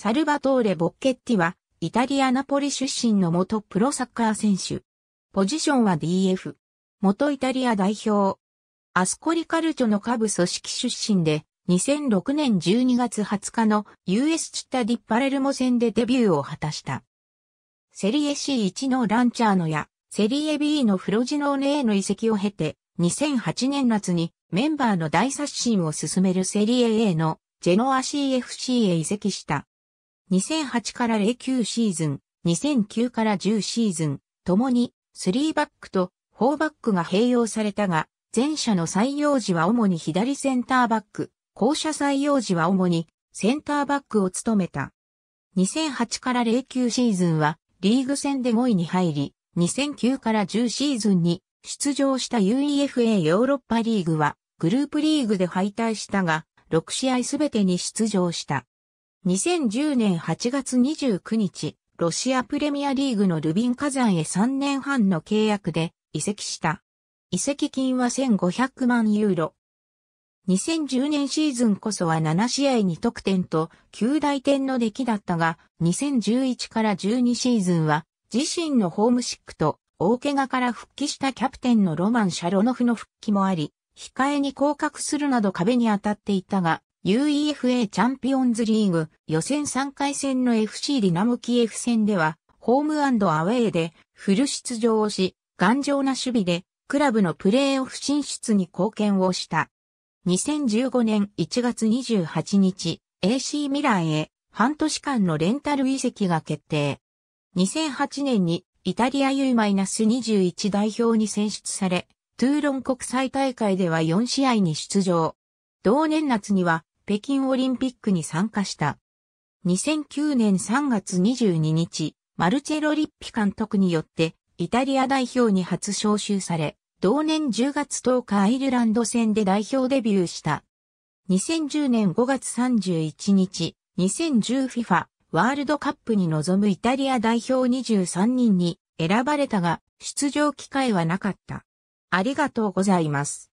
サルバトーレ・ボッケッティは、イタリア・ナポリ出身の元プロサッカー選手。ポジションは DF。元イタリア代表。アスコリカルチョの下部組織出身で、2006年12月20日の US チッタディッパレルモ戦でデビューを果たした。セリエ C1 のランチャーノや、セリエ B のフロジノーネへの移籍を経て、2008年夏にメンバーの大刷新を進めるセリエ A のジェノア CFC へ移籍した。2008から09シーズン、2009から10シーズン、ともに3バックと4バックが併用されたが、前者の採用時は主に左センターバック、後者採用時は主にセンターバックを務めた。2008から09シーズンはリーグ戦で5位に入り、2009から10シーズンに出場した UEFA ヨーロッパリーグはグループリーグで敗退したが、6試合すべてに出場した。2010年8月29日、ロシアプレミアリーグのルビン火山へ3年半の契約で移籍した。移籍金は1500万ユーロ。2010年シーズンこそは7試合に得点と9大点の出来だったが、2011から12シーズンは自身のホームシックと大怪我から復帰したキャプテンのロマン・シャロノフの復帰もあり、控えに降格するなど壁に当たっていたが、UEFA チャンピオンズリーグ予選3回戦の FC ディナムキエフ戦では、ホームアウェーでフル出場をし、頑丈な守備でクラブのプレーオフ進出に貢献をした。2015年1月28日、AC ミランへ半年間のレンタル移籍が決定。2008年にイタリア U-21 代表に選出され、トゥーロン国際大会では4試合に出場。同年夏には北京オリンピックに参加した。2009年3月22日、マルチェロ・リッピ監督によって、イタリア代表に初招集され、同年10月10日アイルランド戦で代表デビューした。2010年5月31日、2010FIFA ワールドカップに臨むイタリア代表23人に選ばれたが、出場機会はなかった。ありがとうございます。